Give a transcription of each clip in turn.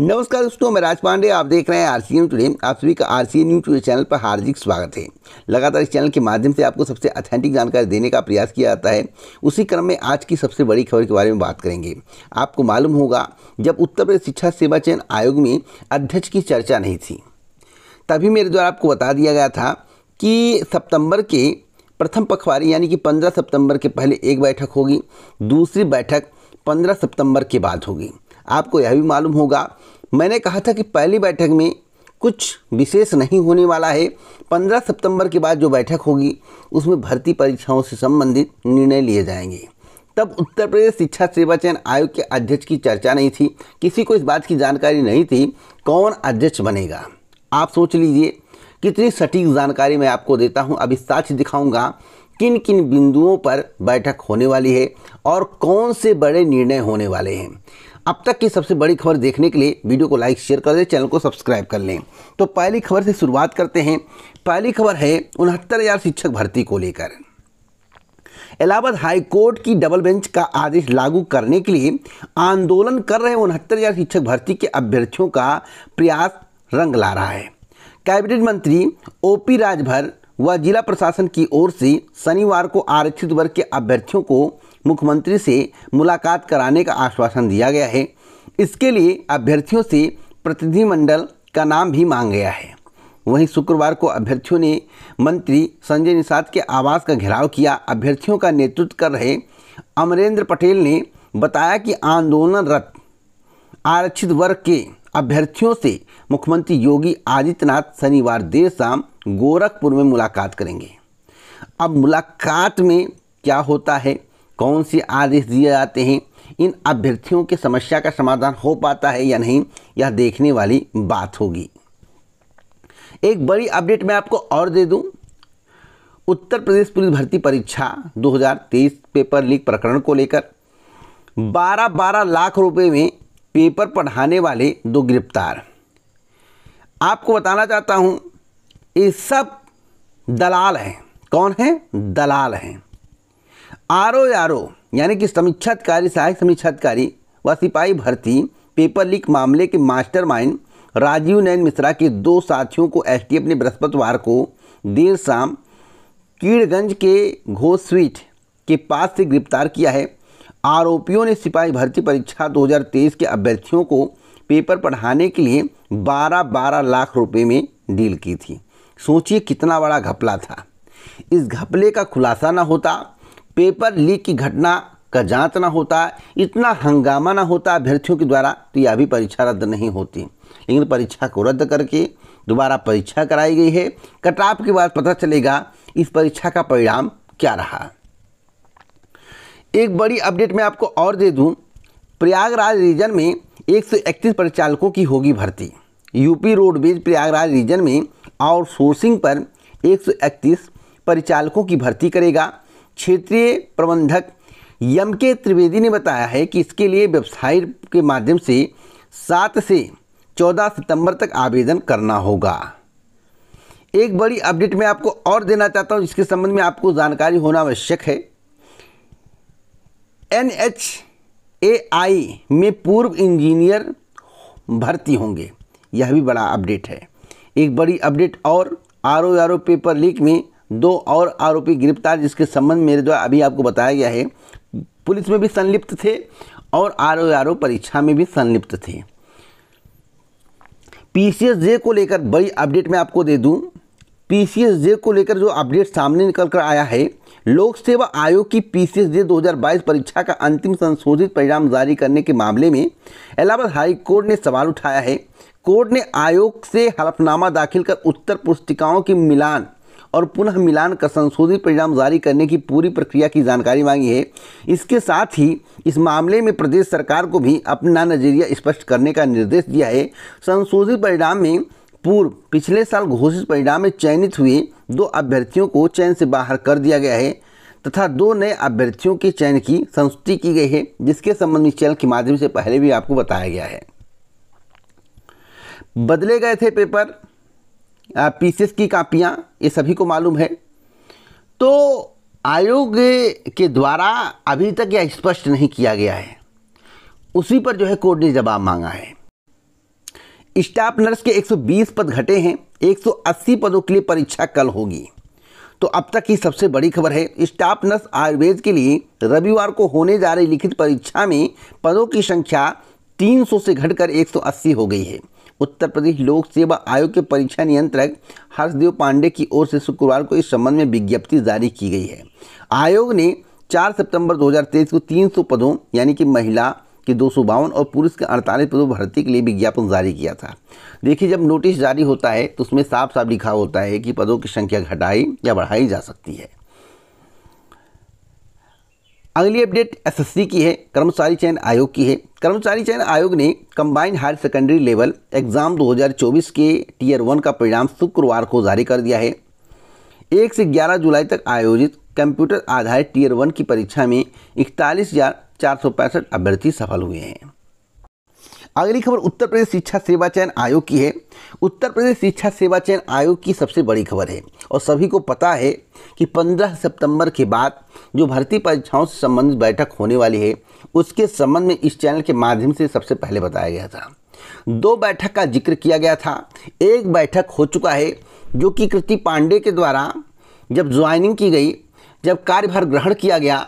नमस्कार दोस्तों मैं राज पांडे आप देख रहे हैं आर सी टुडे आप सभी का R C news today channel पर हार्दिक स्वागत है लगातार इस चैनल के माध्यम से आपको सबसे अथेंटिक जानकारी देने का प्रयास किया जाता है उसी क्रम में आज की सबसे बड़ी खबर के बारे में बात करेंगे आपको मालूम होगा जब उत्तर प्रदेश शिक्षा सेवा चयन आयोग में अध्यक्ष की चर्चा नहीं थी तभी मेरे द्वारा आपको बता दिया गया था कि सितंबर के प्रथम पखवारी यानी कि पंद्रह सितंबर के पहले एक बैठक होगी दूसरी बैठक पंद्रह सितंबर के बाद होगी आपको यह भी मालूम होगा मैंने कहा था कि पहली बैठक में कुछ विशेष नहीं होने वाला है 15 सितंबर के बाद जो बैठक होगी उसमें भर्ती परीक्षाओं से संबंधित निर्णय लिए जाएंगे तब उत्तर प्रदेश शिक्षा सेवा चयन आयोग के अध्यक्ष की चर्चा नहीं थी किसी को इस बात की जानकारी नहीं थी कौन अध्यक्ष बनेगा आप सोच लीजिए कितनी सटीक जानकारी मैं आपको देता हूँ अभी साक्ष दिखाऊंगा किन किन बिंदुओं पर बैठक होने वाली है और कौन से बड़े निर्णय होने वाले हैं अब तक की सबसे बड़ी खबर देखने के लिए वीडियो को लाइक शेयर कर दें चैनल को सब्सक्राइब कर लें तो पहली खबर से शुरुआत करते हैं पहली खबर है उनहत्तर शिक्षक भर्ती को लेकर इलाहाबाद हाईकोर्ट की डबल बेंच का आदेश लागू करने के लिए आंदोलन कर रहे उनहत्तर हजार शिक्षक भर्ती के अभ्यर्थियों का प्रयास रंग ला रहा है कैबिनेट मंत्री ओपी राजभर व जिला प्रशासन की ओर से शनिवार को आरक्षित वर्ग के अभ्यर्थियों को मुख्यमंत्री से मुलाकात कराने का आश्वासन दिया गया है इसके लिए अभ्यर्थियों से प्रतिनिधिमंडल का नाम भी मांग गया है वहीं शुक्रवार को अभ्यर्थियों ने मंत्री संजय निषाद के आवास का घेराव किया अभ्यर्थियों का नेतृत्व कर रहे अमरेंद्र पटेल ने बताया कि आंदोलनरत आरक्षित वर्ग के अभ्यर्थियों से मुख्यमंत्री योगी आदित्यनाथ शनिवार देर शाम गोरखपुर में मुलाकात करेंगे अब मुलाकात में क्या होता है कौन से आदेश दिए जाते हैं इन अभ्यर्थियों की समस्या का समाधान हो पाता है या नहीं यह देखने वाली बात होगी एक बड़ी अपडेट मैं आपको और दे दूं उत्तर प्रदेश पुलिस भर्ती परीक्षा 2023 पेपर लीक प्रकरण को लेकर 12-12 लाख रुपए में पेपर पढ़ाने वाले दो गिरफ्तार आपको बताना चाहता हूं ये सब दलाल हैं कौन है दलाल हैं आर ओ आर ओ यानी कि समीक्षाधिकारी सहायक समीक्षाधिकारी व सिपाही भर्ती पेपर लीक मामले के मास्टरमाइंड राजीव नयन मिश्रा के दो साथियों को एसटीएफ ने बृहस्पतिवार को देर शाम कीड़गंज के घोस्वीट के पास से गिरफ्तार किया है आरोपियों ने सिपाही भर्ती परीक्षा 2023 के अभ्यर्थियों को पेपर पढ़ाने के लिए 12-12 लाख रुपए में डील की थी सोचिए कितना बड़ा घपला था इस घपले का खुलासा ना होता पेपर लीक की घटना का जांच ना होता इतना हंगामा ना होता अभ्यर्थियों के द्वारा तो यह अभी परीक्षा रद्द नहीं होती लेकिन परीक्षा को रद्द करके दोबारा परीक्षा कराई गई है कटाप के बाद पता चलेगा इस परीक्षा का परिणाम क्या रहा एक बड़ी अपडेट मैं आपको और दे दूं प्रयागराज रीजन में एक सौ इकतीस परिचालकों की होगी भर्ती यूपी रोडवेज प्रयागराज रीजन में आउटसोर्सिंग पर एक सौ इकतीस परिचालकों की भर्ती करेगा क्षेत्रीय प्रबंधक यम के त्रिवेदी ने बताया है कि इसके लिए वेबसाइट के माध्यम से सात से चौदह सितंबर तक आवेदन करना होगा एक बड़ी अपडेट मैं आपको और देना चाहता हूं जिसके संबंध में आपको जानकारी होना आवश्यक है एन एच ए आई में पूर्व इंजीनियर भर्ती होंगे यह भी बड़ा अपडेट है एक बड़ी अपडेट और R O R O paper leak में दो और आरोपी गिरफ्तार जिसके संबंध मेरे द्वारा अभी आपको बताया गया है पुलिस में भी संलिप्त थे और आर ओ आर ओ परीक्षा में भी संलिप्त थे पी सी एस जे को लेकर बड़ी अपडेट मैं आपको दे दूं पी सी एस जे को लेकर जो अपडेट सामने निकल कर आया है लोक सेवा आयोग की पी सी एस जे दो हजार बाईस परीक्षा का अंतिम संशोधित परिणाम जारी करने के मामले में इलाहाबाद हाई कोर्ट ने सवाल उठाया है कोर्ट ने आयोग से हलफनामा दाखिल कर उत्तर पुस्तिकाओं की मिलान और पुनः मिलान का संशोधित परिणाम जारी करने की पूरी प्रक्रिया की जानकारी मांगी है इसके साथ ही इस मामले में प्रदेश सरकार को भी अपना नजरिया स्पष्ट करने का निर्देश दिया है संशोधित परिणाम में पूर्व पिछले साल घोषित परिणाम में चयनित हुए दो अभ्यर्थियों को चयन से बाहर कर दिया गया है तथा दो नए अभ्यर्थियों के चयन की संस्तुति की गई है जिसके संबंध में चयन के माध्यम से पहले भी आपको बताया गया है बदले गए थे पेपर पीसेस की कापियाँ ये सभी को मालूम है तो आयोग के द्वारा अभी तक यह स्पष्ट नहीं किया गया है उसी पर जो है कोर्ट ने जवाब मांगा है स्टाफ नर्स के 120 पद घटे हैं 180 पदों के लिए परीक्षा कल होगी तो अब तक की सबसे बड़ी खबर है स्टाफ नर्स आयुर्वेद के लिए रविवार को होने जा रही लिखित परीक्षा में पदों की संख्या 300 से घटकर 180 हो गई है उत्तर प्रदेश लोक सेवा आयोग के परीक्षा नियंत्रक हर्षदेव पांडे की ओर से शुक्रवार को इस संबंध में विज्ञप्ति जारी की गई है आयोग ने 4 सितंबर 2023 को 300 पदों यानी कि महिला के दो और पुरुष के अड़तालीस पदों भर्ती के लिए विज्ञापन जारी किया था देखिए जब नोटिस जारी होता है तो उसमें साफ साफ लिखा होता है कि पदों की संख्या घटाई या बढ़ाई जा सकती है अगली अपडेट एसएससी की है कर्मचारी चयन आयोग की है कर्मचारी चयन आयोग ने combined higher secondary level exam 2024 के टीयर वन का परिणाम शुक्रवार को जारी कर दिया है एक से ग्यारह जुलाई तक आयोजित कंप्यूटर आधारित टीयर वन की परीक्षा में इकतालीस अभ्यर्थी सफल हुए हैं अगली खबर उत्तर प्रदेश शिक्षा सेवा चयन आयोग की है उत्तर प्रदेश शिक्षा सेवा चयन आयोग की सबसे बड़ी खबर है और सभी को पता है कि 15 सितंबर के बाद जो भर्ती परीक्षाओं से संबंधित बैठक होने वाली है उसके संबंध में इस चैनल के माध्यम से सबसे पहले बताया गया था दो बैठक का जिक्र किया गया था एक बैठक हो चुका है जो कि कृति पांडे के द्वारा जब ज्वाइनिंग की गई जब कार्यभार ग्रहण किया गया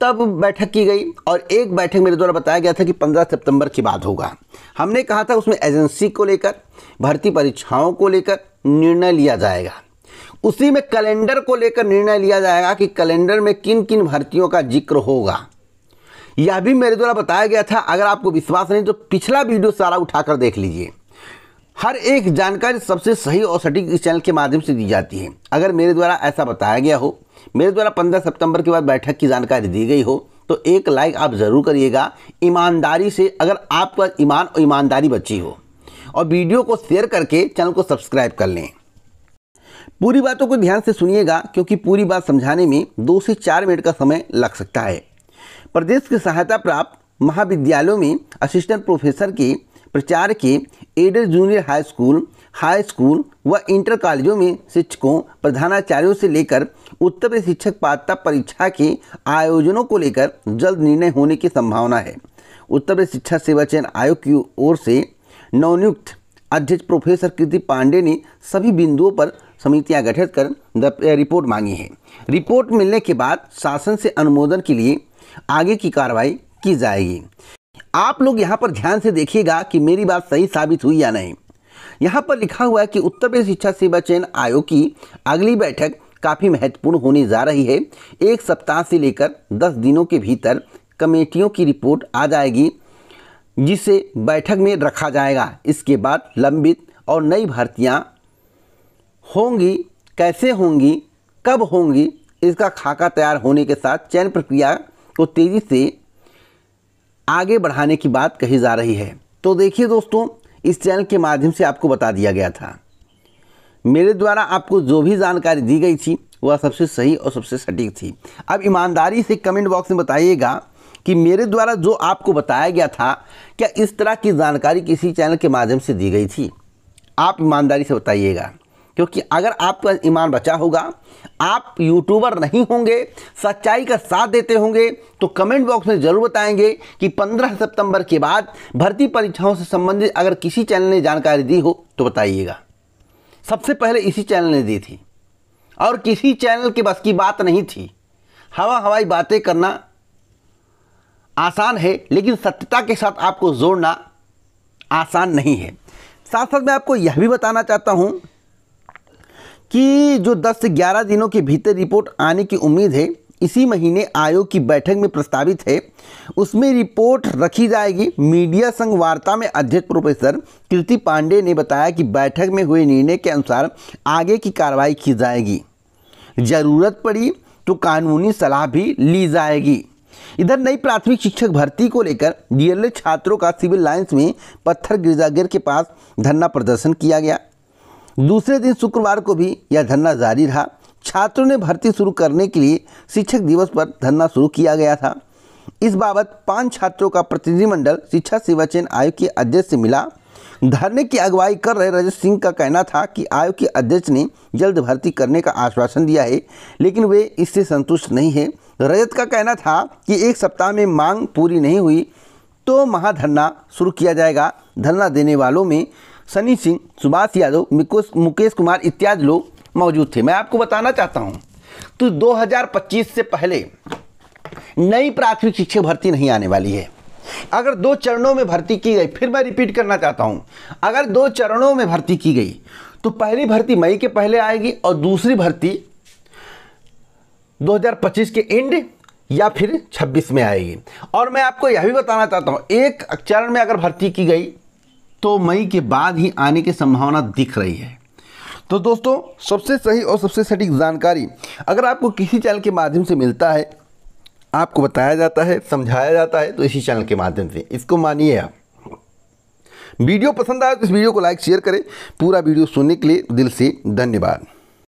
तब बैठक की गई और एक बैठक मेरे द्वारा बताया गया था कि 15 सितंबर के बाद होगा हमने कहा था उसमें एजेंसी को लेकर भर्ती परीक्षाओं को लेकर निर्णय लिया जाएगा उसी में कैलेंडर को लेकर निर्णय लिया जाएगा कि कैलेंडर में किन किन भर्तियों का जिक्र होगा यह भी मेरे द्वारा बताया गया था अगर आपको विश्वास नहीं तो पिछला वीडियो सारा उठाकर देख लीजिए हर एक जानकारी सबसे सही और सटीक इस चैनल के माध्यम से दी जाती है अगर मेरे द्वारा ऐसा बताया गया हो मेरे द्वारा पंद्रह सितंबर के बाद बैठक की जानकारी दी गई हो तो एक लाइक आप ज़रूर करिएगा ईमानदारी से अगर आपका ईमान और ईमानदारी बची हो और वीडियो को शेयर करके चैनल को सब्सक्राइब कर लें पूरी बातों को ध्यान से सुनिएगा क्योंकि पूरी बात समझाने में दो से चार मिनट का समय लग सकता है प्रदेश की सहायता प्राप्त महाविद्यालयों में असिस्टेंट प्रोफेसर के प्रचार के aided junior high school high school व इंटर कॉलेजों में शिक्षकों प्रधानाचार्यों से लेकर उत्तर शिक्षक पात्रता परीक्षा के आयोजनों को लेकर जल्द निर्णय होने की संभावना है उत्तर शिक्षा सेवा चयन आयोग की ओर से नवनियुक्त अध्यक्ष प्रोफेसर कृति पांडे ने सभी बिंदुओं पर समितियां गठित कर रिपोर्ट मांगी है रिपोर्ट मिलने के बाद शासन से अनुमोदन के लिए आगे की कार्रवाई की जाएगी आप लोग यहाँ पर ध्यान से देखिएगा कि मेरी बात सही साबित हुई या नहीं यहाँ पर लिखा हुआ है कि उत्तर प्रदेश शिक्षा सेवा चयन आयोग की अगली बैठक काफ़ी महत्वपूर्ण होने जा रही है एक सप्ताह से लेकर दस दिनों के भीतर कमेटियों की रिपोर्ट आ जाएगी जिसे बैठक में रखा जाएगा इसके बाद लंबित और नई भर्तियां होंगी कैसे होंगी कब होंगी इसका खाका तैयार होने के साथ चयन प्रक्रिया को तेज़ी से आगे बढ़ाने की बात कही जा रही है तो देखिए दोस्तों इस चैनल के माध्यम से आपको बता दिया गया था मेरे द्वारा आपको जो भी जानकारी दी गई थी वह सबसे सही और सबसे सटीक थी अब ईमानदारी से कमेंट बॉक्स में बताइएगा कि मेरे द्वारा जो आपको बताया गया था क्या इस तरह की जानकारी किसी चैनल के माध्यम से दी गई थी आप ईमानदारी से बताइएगा क्योंकि अगर आपका ईमान बचा होगा आप यूट्यूबर नहीं होंगे सच्चाई का साथ देते होंगे तो कमेंट बॉक्स में ज़रूर बताएंगे कि 15 सितंबर के बाद भर्ती परीक्षाओं से संबंधित अगर किसी चैनल ने जानकारी दी हो तो बताइएगा सबसे पहले इसी चैनल ने दी थी और किसी चैनल के बस की बात नहीं थी हवा हवाई बातें करना आसान है लेकिन सत्यता के साथ आपको जोड़ना आसान नहीं है साथ साथ मैं आपको यह भी बताना चाहता हूँ कि जो 10 से 11 दिनों के भीतर रिपोर्ट आने की उम्मीद है इसी महीने आयोग की बैठक में प्रस्तावित है उसमें रिपोर्ट रखी जाएगी मीडिया संघ वार्ता में अध्यक्ष प्रोफेसर कृति पांडे ने बताया कि बैठक में हुए निर्णय के अनुसार आगे की कार्रवाई की जाएगी ज़रूरत पड़ी तो कानूनी सलाह भी ली जाएगी इधर नई प्राथमिक शिक्षक भर्ती को लेकर डीएलए छात्रों का सिविल लाइन्स में पत्थर गिरजागिर के पास धरना प्रदर्शन किया गया दूसरे दिन शुक्रवार को भी यह धरना जारी रहा छात्रों ने भर्ती शुरू करने के लिए शिक्षक दिवस पर धरना शुरू किया गया था इस बाबत पांच छात्रों का प्रतिनिधिमंडल शिक्षा सेवा चयन आयोग के अध्यक्ष से मिला धरने की अगुवाई कर रहे रजत सिंह का कहना था कि आयोग के अध्यक्ष ने जल्द भर्ती करने का आश्वासन दिया है लेकिन वे इससे संतुष्ट नहीं है रजत का कहना था कि एक सप्ताह में मांग पूरी नहीं हुई तो महाधरना शुरू किया जाएगा धरना देने वालों में सनी सिंह सुभाष यादव मुकेश कुमार इत्यादि लोग मौजूद थे मैं आपको बताना चाहता हूँ तो 2025 से पहले नई प्राथमिक शिक्षक भर्ती नहीं आने वाली है अगर दो चरणों में भर्ती की गई फिर मैं रिपीट करना चाहता हूँ अगर दो चरणों में भर्ती की गई तो पहली भर्ती मई के पहले आएगी और दूसरी भर्ती 2025 के एंड या फिर 26 में आएगी और मैं आपको यह भी बताना चाहता हूँ एक चरण में अगर भर्ती की गई तो मई के बाद ही आने की संभावना दिख रही है तो दोस्तों सबसे सही और सबसे सटीक जानकारी अगर आपको किसी चैनल के माध्यम से मिलता है आपको बताया जाता है समझाया जाता है तो इसी चैनल के माध्यम से इसको मानिए आप वीडियो पसंद आए तो इस वीडियो को लाइक शेयर करें पूरा वीडियो सुनने के लिए दिल से धन्यवाद